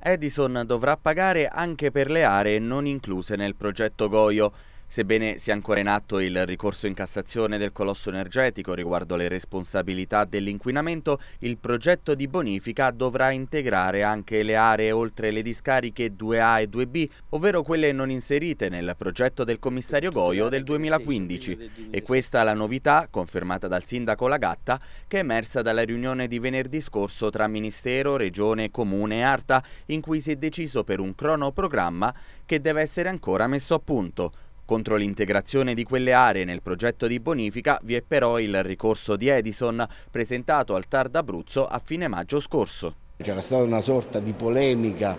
Edison dovrà pagare anche per le aree non incluse nel progetto Goio. Sebbene sia ancora in atto il ricorso in Cassazione del colosso energetico riguardo le responsabilità dell'inquinamento, il progetto di bonifica dovrà integrare anche le aree oltre le discariche 2A e 2B, ovvero quelle non inserite nel progetto del commissario Goio del 2015. E questa è la novità, confermata dal sindaco Lagatta, che è emersa dalla riunione di venerdì scorso tra Ministero, Regione, Comune e Arta, in cui si è deciso per un cronoprogramma che deve essere ancora messo a punto. Contro l'integrazione di quelle aree nel progetto di bonifica vi è però il ricorso di Edison presentato al TAR d'Abruzzo a fine maggio scorso. C'era stata una sorta di polemica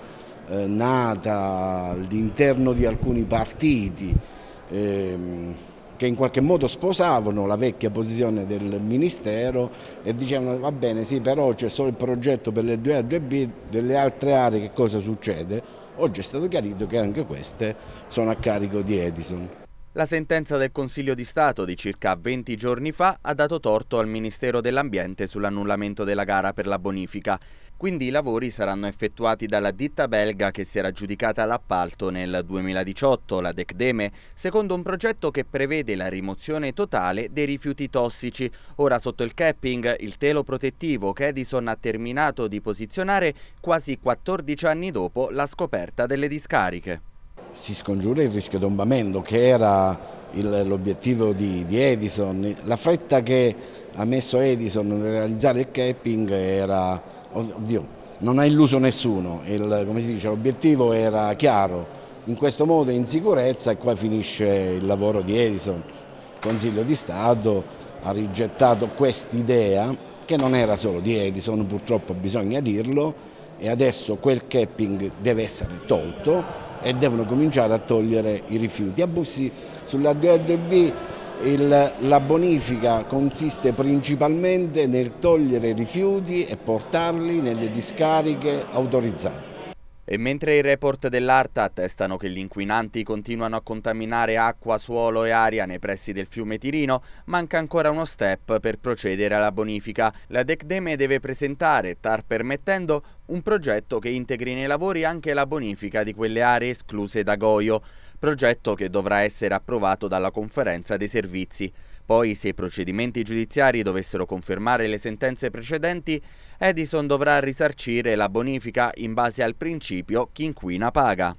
eh, nata all'interno di alcuni partiti ehm, che in qualche modo sposavano la vecchia posizione del Ministero e dicevano va bene sì però c'è solo il progetto per le 2A e 2B, delle altre aree che cosa succede? Oggi è stato chiarito che anche queste sono a carico di Edison. La sentenza del Consiglio di Stato di circa 20 giorni fa ha dato torto al Ministero dell'Ambiente sull'annullamento della gara per la bonifica. Quindi i lavori saranno effettuati dalla ditta belga che si era aggiudicata l'appalto nel 2018, la Decdeme, secondo un progetto che prevede la rimozione totale dei rifiuti tossici. Ora sotto il capping, il telo protettivo che Edison ha terminato di posizionare quasi 14 anni dopo la scoperta delle discariche si scongiura il rischio tombamento che era l'obiettivo di, di, Edison. La fretta che ha messo Edison nel realizzare il capping era, oddio, non ha illuso nessuno, l'obiettivo era chiaro, in questo modo in sicurezza e qua finisce il lavoro di Edison. Il Consiglio di Stato ha rigettato quest'idea che non era solo di Edison, purtroppo bisogna dirlo, e adesso quel capping deve essere tolto e devono cominciare a togliere i rifiuti. A Bussi sulla 2B la bonifica consiste principalmente nel togliere i rifiuti e portarli nelle discariche autorizzate. E mentre i report dell'ARTA attestano che gli inquinanti continuano a contaminare acqua, suolo e aria nei pressi del fiume Tirino, manca ancora uno step per procedere alla bonifica. La DECDEME deve presentare, TAR permettendo, un progetto che integri nei lavori anche la bonifica di quelle aree escluse da Goio, progetto che dovrà essere approvato dalla conferenza dei servizi. Poi, se i procedimenti giudiziari dovessero confermare le sentenze precedenti, Edison dovrà risarcire la bonifica in base al principio chi inquina paga.